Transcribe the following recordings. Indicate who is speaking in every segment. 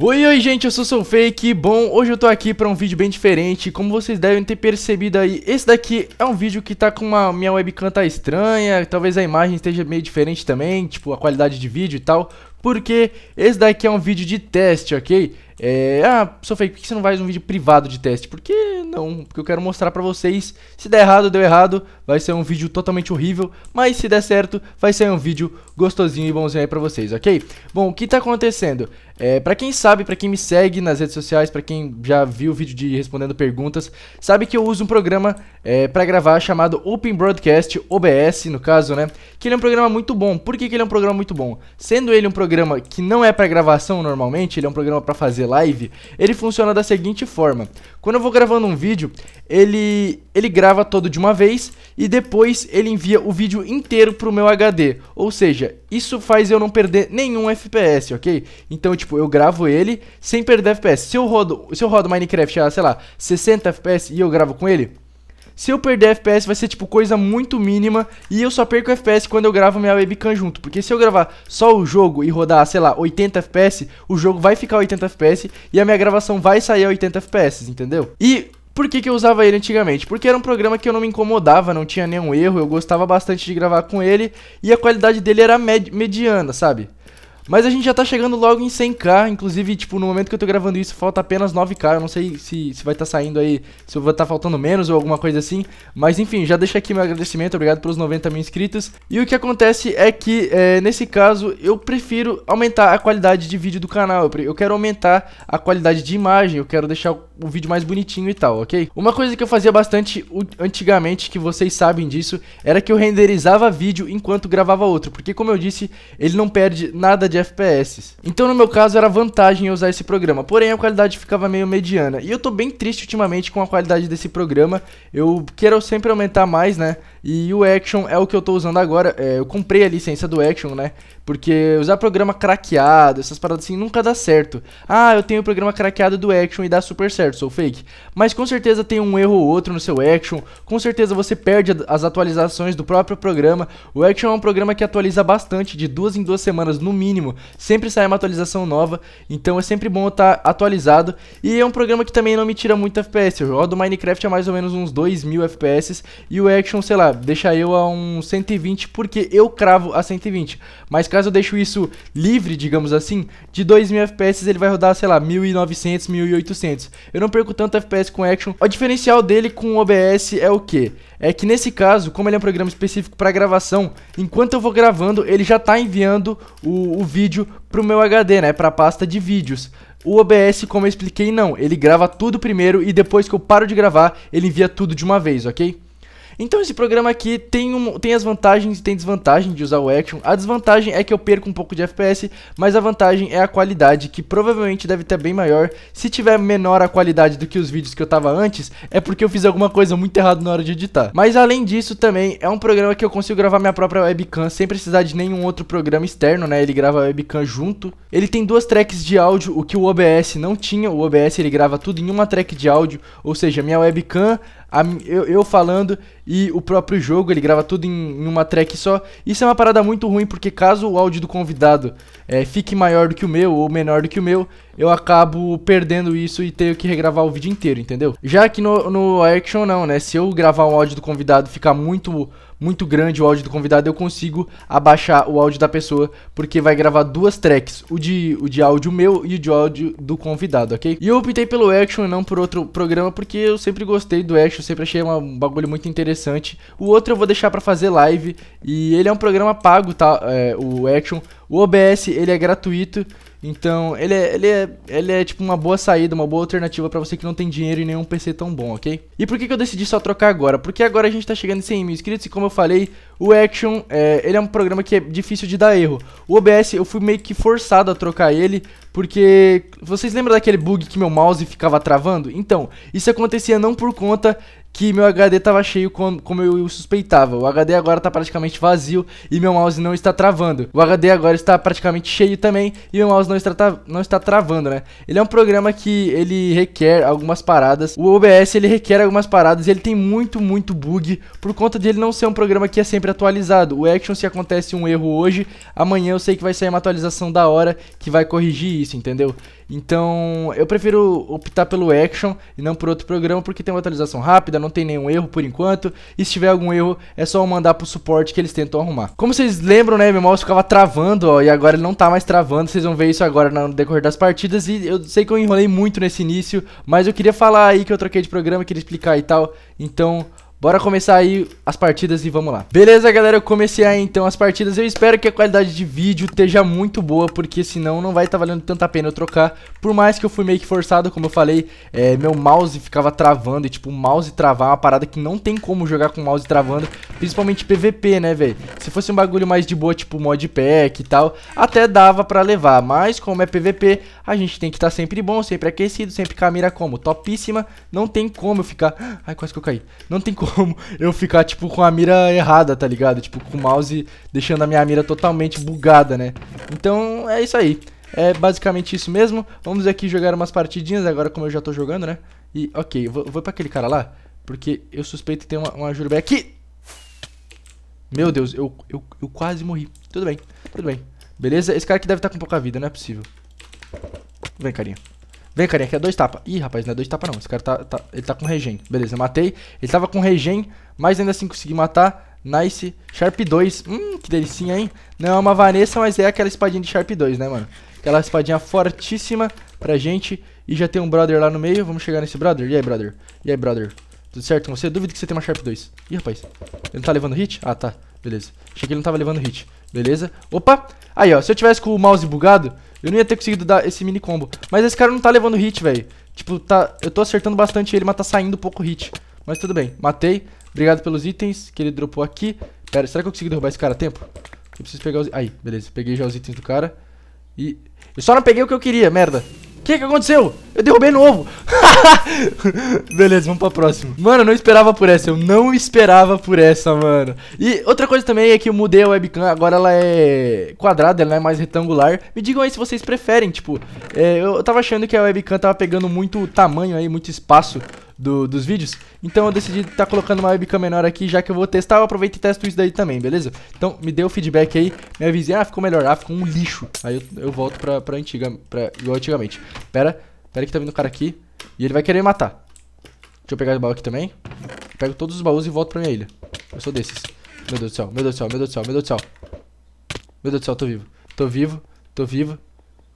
Speaker 1: Oi, oi gente, eu sou o Fake. bom, hoje eu tô aqui pra um vídeo bem diferente, como vocês devem ter percebido aí, esse daqui é um vídeo que tá com uma, minha webcam tá estranha, talvez a imagem esteja meio diferente também, tipo a qualidade de vídeo e tal, porque esse daqui é um vídeo de teste, ok? É, ah, sou fake, por que você não faz um vídeo privado de teste? Porque não, porque eu quero mostrar pra vocês. Se der errado, deu errado, vai ser um vídeo totalmente horrível. Mas se der certo, vai ser um vídeo gostosinho e bonzinho aí pra vocês, ok? Bom, o que tá acontecendo? É, pra quem sabe, pra quem me segue nas redes sociais, pra quem já viu o vídeo de respondendo perguntas, sabe que eu uso um programa é, pra gravar chamado Open Broadcast, OBS no caso, né? Que ele é um programa muito bom. Por que, que ele é um programa muito bom? Sendo ele um programa que não é pra gravação normalmente, ele é um programa pra fazer live, ele funciona da seguinte forma. Quando eu vou gravando um vídeo, ele, ele grava todo de uma vez e depois ele envia o vídeo inteiro pro meu HD. Ou seja, isso faz eu não perder nenhum FPS, ok? Então, tipo, eu gravo ele sem perder FPS. Se eu rodo, se eu rodo Minecraft a, sei lá, 60 FPS e eu gravo com ele se eu perder FPS vai ser tipo coisa muito mínima e eu só perco FPS quando eu gravo minha webcam junto, porque se eu gravar só o jogo e rodar, sei lá, 80 FPS, o jogo vai ficar 80 FPS e a minha gravação vai sair a 80 FPS, entendeu? E por que, que, eu usava ele antigamente? Porque era um programa que eu não me incomodava, não tinha nenhum erro, eu gostava bastante de gravar com ele e a qualidade dele era med mediana, sabe? Mas a gente já tá chegando logo em 100k, inclusive, tipo, no momento que eu tô gravando isso, falta apenas 9k, eu não sei se, se vai estar tá saindo aí, se vai estar tá faltando menos ou alguma coisa assim, mas enfim, já deixo aqui meu agradecimento, obrigado pelos 90 mil inscritos. E o que acontece é que, é, nesse caso, eu prefiro aumentar a qualidade de vídeo do canal, eu quero aumentar a qualidade de imagem, eu quero deixar o vídeo mais bonitinho e tal, ok? Uma coisa que eu fazia bastante antigamente, que vocês sabem disso, era que eu renderizava vídeo enquanto gravava outro, porque como eu disse, ele não perde nada de de FPS. Então no meu caso era vantagem usar esse programa, porém a qualidade ficava meio mediana. E eu tô bem triste ultimamente com a qualidade desse programa, eu quero sempre aumentar mais, né? E o Action é o que eu tô usando agora, é, eu comprei a licença do Action, né? Porque usar programa craqueado, essas paradas assim, nunca dá certo. Ah, eu tenho o programa craqueado do Action e dá super certo, sou fake. Mas com certeza tem um erro ou outro no seu Action, com certeza você perde as atualizações do próprio programa. O Action é um programa que atualiza bastante, de duas em duas semanas no mínimo. Sempre sai uma atualização nova, então é sempre bom estar tá atualizado. E é um programa que também não me tira muito FPS. Eu rodo Minecraft a é mais ou menos uns 2000 FPS e o Action, sei lá, deixa eu a 120 porque eu cravo a 120. Mas caso eu deixo isso livre, digamos assim, de 2000 FPS ele vai rodar, sei lá, 1900, 1800. Eu não perco tanto FPS com Action. O diferencial dele com o OBS é o que? é que nesse caso, como ele é um programa específico para gravação, enquanto eu vou gravando, ele já está enviando o, o vídeo para o meu HD, né, para a pasta de vídeos. O OBS, como eu expliquei, não, ele grava tudo primeiro e depois que eu paro de gravar, ele envia tudo de uma vez, ok? Então esse programa aqui tem, um, tem as vantagens e tem desvantagem de usar o Action. A desvantagem é que eu perco um pouco de FPS, mas a vantagem é a qualidade, que provavelmente deve estar bem maior. Se tiver menor a qualidade do que os vídeos que eu tava antes, é porque eu fiz alguma coisa muito errada na hora de editar. Mas além disso também, é um programa que eu consigo gravar minha própria webcam sem precisar de nenhum outro programa externo, né? Ele grava a webcam junto. Ele tem duas tracks de áudio, o que o OBS não tinha. O OBS ele grava tudo em uma track de áudio, ou seja, minha webcam, a, eu, eu, falando e o próprio jogo, ele grava tudo em, em, uma track só. Isso é uma parada muito ruim, porque caso o áudio do convidado é, fique maior do que o meu ou menor do que o meu, eu acabo perdendo isso e tenho que regravar o vídeo inteiro, entendeu? Já que no, no Action não, né? Se eu gravar um áudio do convidado ficar muito muito grande o áudio do convidado, eu consigo abaixar o áudio da pessoa, porque vai gravar duas tracks, o de, o de áudio meu e o de áudio do convidado, ok? E eu optei pelo Action e não por outro programa, porque eu sempre gostei do Action, sempre achei uma, um bagulho muito interessante. O outro eu vou deixar para fazer live, e ele é um programa pago, tá? É, o Action. O OBS, ele é gratuito, então, ele é, ele é, ele é tipo uma boa saída, uma boa alternativa para você que não tem dinheiro e nenhum PC tão bom, ok? E por que, que eu decidi só trocar agora? Porque agora a gente tá chegando em 100 mil inscritos e como eu falei, o Action, é, ele é um programa que é difícil de dar erro. O OBS, eu fui meio que forçado a trocar ele, porque vocês lembram daquele bug que meu mouse ficava travando? Então, isso acontecia não por conta que meu HD estava cheio como eu suspeitava. O HD agora está praticamente vazio e meu mouse não está travando. O HD agora está praticamente cheio também e meu mouse não está, não está travando, né? Ele é um programa que ele requer algumas paradas. O OBS ele requer algumas paradas e ele tem muito, muito bug por conta dele não ser um programa que é sempre atualizado. O Action, se acontece um erro hoje, amanhã eu sei que vai sair uma atualização da hora que vai corrigir isso, entendeu? Então, eu prefiro optar pelo Action e não por outro programa, porque tem uma atualização rápida, não tem nenhum erro por enquanto. E se tiver algum erro, é só mandar pro suporte que eles tentam arrumar. Como vocês lembram, né, meu mouse ficava travando, ó, e agora ele não tá mais travando. Vocês vão ver isso agora no decorrer das partidas. E eu sei que eu enrolei muito nesse início, mas eu queria falar aí que eu troquei de programa, queria explicar e tal. Então, Bora começar aí as partidas e vamos lá. Beleza, galera, eu comecei aí então as partidas. Eu espero que a qualidade de vídeo esteja muito boa, porque senão não vai estar tá valendo tanta pena eu trocar. Por mais que eu fui meio que forçado, como eu falei, é, meu mouse ficava travando. E tipo, mouse travar é uma parada que não tem como jogar com mouse travando, principalmente PVP, né, velho? Se fosse um bagulho mais de boa, tipo modpack e tal, até dava pra levar. Mas como é PVP, a gente tem que estar tá sempre bom, sempre aquecido, sempre com a mira como topíssima. Não tem como eu ficar... Ai, quase que eu caí. Não tem como como eu ficar, tipo, com a mira errada, tá ligado? Tipo, com o mouse deixando a minha mira totalmente bugada, né? Então, é isso aí. É basicamente isso mesmo. Vamos aqui jogar umas partidinhas agora, como eu já tô jogando, né? E, ok, eu vou, vou pra aquele cara lá, porque eu suspeito que tem uma, uma jurubé aqui. Meu Deus, eu, eu, eu quase morri. Tudo bem, tudo bem. Beleza? Esse cara aqui deve estar tá com pouca vida, não é possível. Vem, carinha. Vem, carinha, aqui é dois tapas. Ih, rapaz, não é dois tapas não. Esse cara tá, tá, ele tá com regen. Beleza, matei. Ele tava com regen, mas ainda assim consegui matar. Nice. Sharp 2. Hum, que delicinha, hein? Não é uma Vanessa, mas é aquela espadinha de Sharp 2, né, mano? Aquela espadinha fortíssima pra gente. E já tem um brother lá no meio. Vamos chegar nesse brother. E aí, brother? E aí, brother? Tudo certo com você? Duvido que você tenha uma Sharp 2. Ih, rapaz. Ele não tá levando hit? Ah, tá. Beleza. Achei que ele não tava levando hit. Beleza. Opa. Aí, ó. Se eu tivesse com o mouse bugado, eu não ia ter conseguido dar esse mini combo. Mas esse cara não tá levando hit, velho. Tipo, tá, eu tô acertando bastante ele, mas tá saindo pouco hit. Mas tudo bem, matei. Obrigado pelos itens que ele dropou aqui. Pera, será que eu consigo derrubar esse cara a tempo? Eu preciso pegar os... Aí, beleza. Peguei já os itens do cara. E... Eu só não peguei o que eu queria, merda. O que que aconteceu? Eu derrubei novo. Beleza, vamos pra próxima. Mano, eu não esperava por essa. Eu não esperava por essa, mano. E outra coisa também é que eu mudei a webcam. Agora ela é quadrada, ela é mais retangular. Me digam aí se vocês preferem, tipo... É, eu tava achando que a webcam tava pegando muito tamanho aí, muito espaço do, dos vídeos. Então eu decidi estar tá colocando uma webcam menor aqui, já que eu vou testar, eu aproveito e testo isso daí também, beleza? Então me dê o feedback aí, me avisei, ah, ficou melhor, ah, ficou um lixo. Aí eu, eu volto pra, pra antiga, pra, igual antigamente. Pera, Pera aí que tá vindo o cara aqui. E ele vai querer me matar. Deixa eu pegar o baú aqui também. pego todos os baús e volto pra minha ilha. Eu sou desses. Meu Deus do céu, meu Deus do céu, meu Deus do céu, meu Deus do céu. Meu Deus do céu, tô vivo. Tô vivo, tô vivo.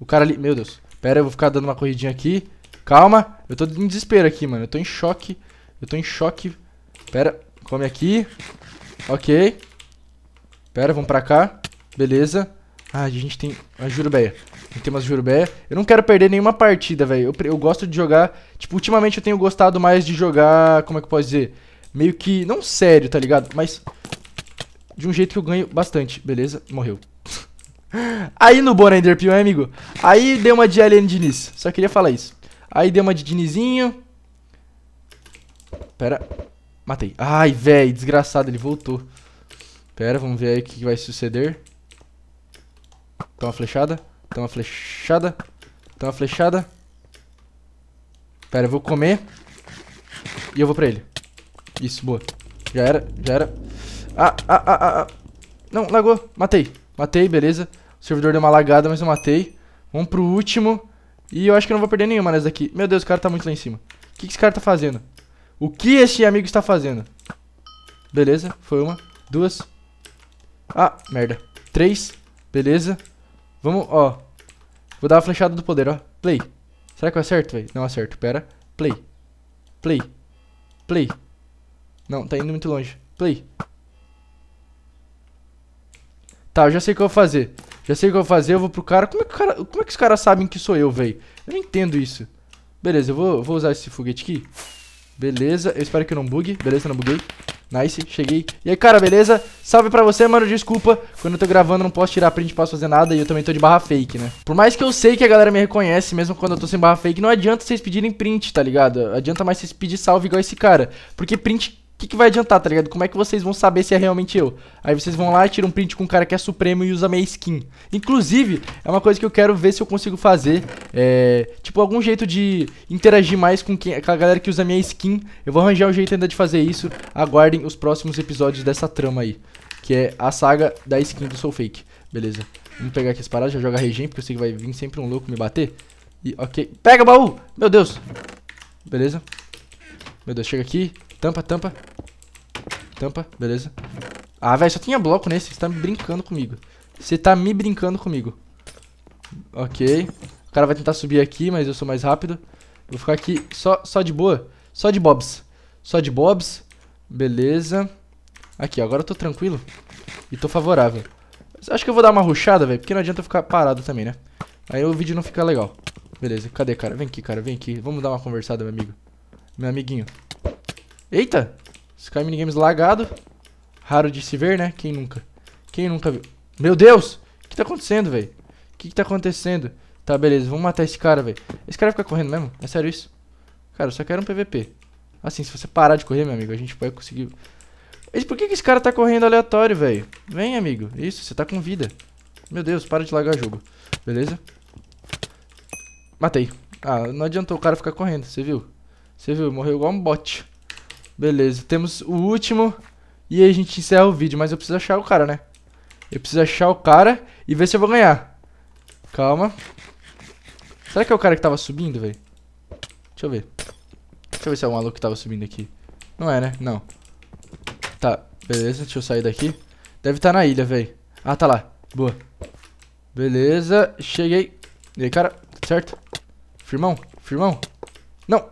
Speaker 1: O cara ali... Meu Deus. Pera, eu vou ficar dando uma corridinha aqui. Calma. Eu tô em desespero aqui, mano. Eu tô em choque. Eu tô em choque. Pera, come aqui. Ok. Pera, vamos pra cá. Beleza. Ah, a gente tem... a ah, juro, velho em temas de Jurubé. Eu não quero perder nenhuma partida, velho. Eu, eu gosto de jogar. Tipo, ultimamente eu tenho gostado mais de jogar. Como é que eu posso dizer? Meio que. Não sério, tá ligado? Mas. De um jeito que eu ganho bastante, beleza? Morreu. Aí no Bona Enderpeel, hein, amigo? Aí deu uma de Alien Diniz. Só queria falar isso. Aí deu uma de Dinizinho. Pera. Matei. Ai, velho, desgraçado, ele voltou. Pera, vamos ver aí o que vai suceder. Toma flechada. Tem uma flechada. Tem uma flechada. Pera, eu vou comer. E eu vou pra ele. Isso, boa. Já era, já era. Ah, ah, ah, ah. ah. Não, lagou. Matei. Matei, beleza. O servidor deu uma lagada, mas eu matei. Vamos pro último. E eu acho que não vou perder nenhuma nessa daqui. Meu Deus, o cara tá muito lá em cima. O que, que esse cara tá fazendo? O que esse amigo está fazendo? Beleza, foi uma, duas. Ah, merda. Três, beleza. Vamos, ó. Vou dar a flechada do poder, ó. Play. Será que eu acerto, velho? Não acerto, pera. Play. Play. Play. Não, tá indo muito longe. Play. Tá, eu já sei o que eu vou fazer. Já sei o que eu vou fazer, eu vou pro cara. Como é que, cara, como é que os caras sabem que sou eu, velho? Eu não entendo isso. Beleza, eu vou, vou usar esse foguete aqui. Beleza, eu espero que eu não bugue. Beleza, não buguei. Nice, cheguei. E aí, cara, beleza? Salve pra você, mano, desculpa. Quando eu tô gravando, não posso tirar print, não posso fazer nada. E eu também tô de barra fake, né? Por mais que eu sei que a galera me reconhece, mesmo quando eu tô sem barra fake, não adianta vocês pedirem print, tá ligado? Adianta mais vocês pedir salve igual esse cara. Porque print que, que vai adiantar, tá ligado? Como é que vocês vão saber se é realmente eu? Aí vocês vão lá, tiram um print com um cara que é supremo e usa minha skin. Inclusive, é uma coisa que eu quero ver se eu consigo fazer. É, tipo, algum jeito de interagir mais com, quem, com a galera que usa minha skin. Eu vou arranjar um jeito ainda de fazer isso. Aguardem os próximos episódios dessa trama aí. Que é a saga da skin do Soulfake. Beleza. Vamos pegar aqui as paradas, já joga regen, porque eu sei que vai vir sempre um louco me bater. E, ok. Pega, baú! Meu Deus! Beleza. Meu Deus, chega aqui. Tampa, tampa. Tampa, beleza. Ah, velho, só tinha bloco nesse. Você tá brincando comigo. Você tá me brincando comigo. Ok. O cara vai tentar subir aqui, mas eu sou mais rápido. Vou ficar aqui só, só de boa. Só de bobs. Só de bobs. Beleza. Aqui, agora eu tô tranquilo. E tô favorável. Acho que eu vou dar uma ruchada, velho. Porque não adianta eu ficar parado também, né? Aí o vídeo não fica legal. Beleza, cadê, cara? Vem aqui, cara, vem aqui. Vamos dar uma conversada, meu amigo. Meu amiguinho. Eita! Sky é Minigames lagado. Raro de se ver, né? Quem nunca? Quem nunca viu? Meu Deus! O que tá acontecendo, velho? O que, que tá acontecendo? Tá, beleza, vamos matar esse cara, velho. Esse cara fica correndo mesmo? É sério isso? Cara, eu só quero um PVP. Assim, se você parar de correr, meu amigo, a gente vai conseguir... por que, que esse cara tá correndo aleatório, velho? Vem, amigo. Isso, você tá com vida. Meu Deus, para de lagar jogo. Beleza? Matei. Ah, não adiantou o cara ficar correndo, você viu? Você viu? Morreu igual um bot. Beleza, temos o último. E aí a gente encerra o vídeo, mas eu preciso achar o cara, né? Eu preciso achar o cara e ver se eu vou ganhar. Calma. Será que é o cara que tava subindo, velho? Deixa eu ver. Deixa eu ver se é o maluco que tava subindo aqui. Não é, né? Não. Tá, beleza. Deixa eu sair daqui. Deve estar tá na ilha, velho. Ah, tá lá. Boa. Beleza. Cheguei. E aí, cara? Certo? Firmão? Firmão? Não.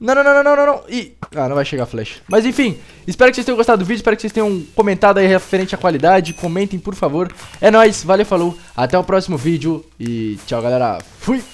Speaker 1: Não, não, não, não, não, não. Ih, ah, não vai chegar a flecha. Mas enfim, espero que vocês tenham gostado do vídeo, espero que vocês tenham comentado aí referente à qualidade. Comentem, por favor. É nóis, valeu, falou. Até o próximo vídeo e tchau, galera. Fui!